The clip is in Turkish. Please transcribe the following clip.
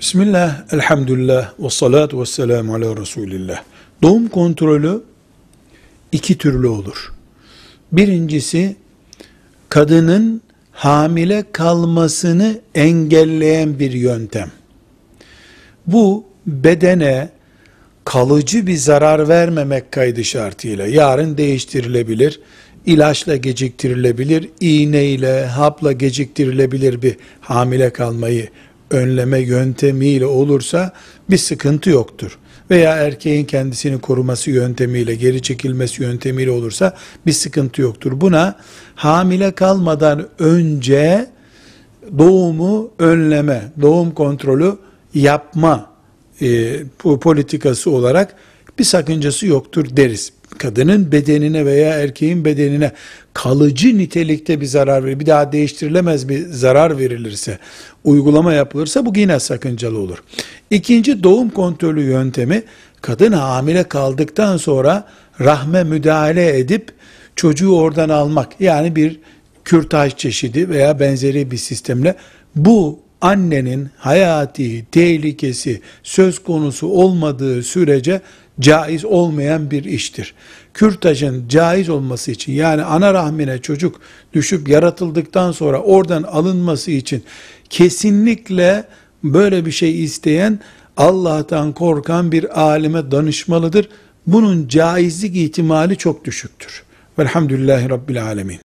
Bismillah, elhamdülillah, ve salatu ve selamu ala Resulillah. Doğum kontrolü iki türlü olur. Birincisi, kadının hamile kalmasını engelleyen bir yöntem. Bu bedene kalıcı bir zarar vermemek kaydı şartıyla yarın değiştirilebilir, ilaçla geciktirilebilir, iğneyle, hapla geciktirilebilir bir hamile kalmayı önleme yöntemiyle olursa bir sıkıntı yoktur. Veya erkeğin kendisini koruması yöntemiyle, geri çekilmesi yöntemiyle olursa bir sıkıntı yoktur. Buna hamile kalmadan önce doğumu önleme, doğum kontrolü yapma e, politikası olarak bir sakıncası yoktur deriz kadının bedenine veya erkeğin bedenine kalıcı nitelikte bir zarar verir, bir daha değiştirilemez bir zarar verilirse, uygulama yapılırsa bu yine sakıncalı olur. İkinci doğum kontrolü yöntemi, kadın hamile kaldıktan sonra rahme müdahale edip çocuğu oradan almak. Yani bir kürtaj çeşidi veya benzeri bir sistemle bu annenin hayati tehlikesi söz konusu olmadığı sürece caiz olmayan bir iştir. Kürtajın caiz olması için yani ana rahmine çocuk düşüp yaratıldıktan sonra oradan alınması için kesinlikle böyle bir şey isteyen Allah'tan korkan bir alime danışmalıdır. Bunun caizlik ihtimali çok düşüktür. Velhamdülillahi Rabbil Alemin.